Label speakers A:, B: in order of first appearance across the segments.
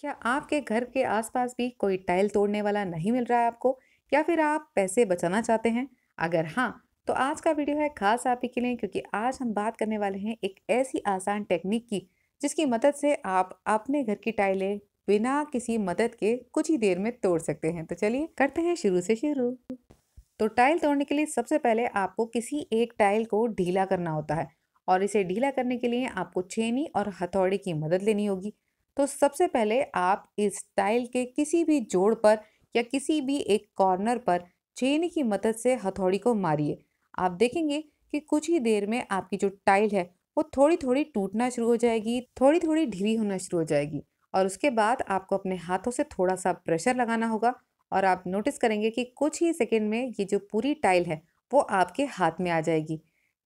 A: क्या आपके घर के आसपास भी कोई टाइल तोड़ने वाला नहीं मिल रहा है आपको या फिर आप पैसे बचाना चाहते हैं अगर हाँ तो आज का वीडियो है खास आप ही के लिए क्योंकि आज हम बात करने वाले हैं एक ऐसी आसान टेक्निक की जिसकी मदद से आप अपने घर की टाइलें बिना किसी मदद के कुछ ही देर में तोड़ सकते हैं तो चलिए करते हैं शुरू से शुरू तो टाइल तोड़ने के लिए सबसे पहले आपको किसी एक टाइल को ढीला करना होता है और इसे ढीला करने के लिए आपको छेनी और हथौड़े की मदद लेनी होगी तो सबसे पहले आप इस टाइल के किसी भी जोड़ पर या किसी भी एक कॉर्नर पर चेन की मदद से हथौड़ी को मारिए आप देखेंगे कि कुछ ही देर में आपकी जो टाइल है वो थोड़ी थोड़ी टूटना शुरू हो जाएगी थोड़ी थोड़ी ढीली होना शुरू हो जाएगी और उसके बाद आपको अपने हाथों से थोड़ा सा प्रेशर लगाना होगा और आप नोटिस करेंगे कि कुछ ही सेकेंड में ये जो पूरी टाइल है वो आपके हाथ में आ जाएगी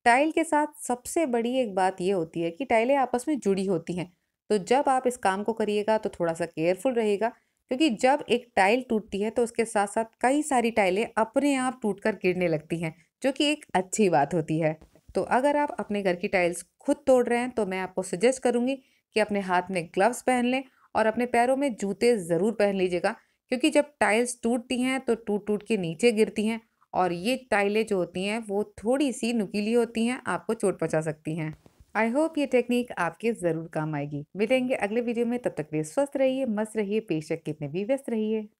A: टाइल के साथ सबसे बड़ी एक बात ये होती है कि टाइलें आपस में जुड़ी होती हैं तो जब आप इस काम को करिएगा तो थोड़ा सा केयरफुल रहेगा क्योंकि जब एक टाइल टूटती है तो उसके साथ साथ कई सारी टाइलें अपने आप टूट कर गिरने लगती हैं जो कि एक अच्छी बात होती है तो अगर आप अपने घर की टाइल्स खुद तोड़ रहे हैं तो मैं आपको सजेस्ट करूँगी कि अपने हाथ में ग्लव्स पहन लें और अपने पैरों में जूते ज़रूर पहन लीजिएगा क्योंकि जब टाइल्स टूटती हैं तो टूट टूट के नीचे गिरती हैं और ये टाइलें जो होती हैं वो थोड़ी सी नुकीली होती हैं आपको चोट पहुँचा सकती हैं आई होप ये टेक्निक आपके ज़रूर काम आएगी मिलेंगे अगले वीडियो में तब तक लिए स्वस्थ रहिए मस्त रहिए पेशक कितने भी व्यस्त रहिए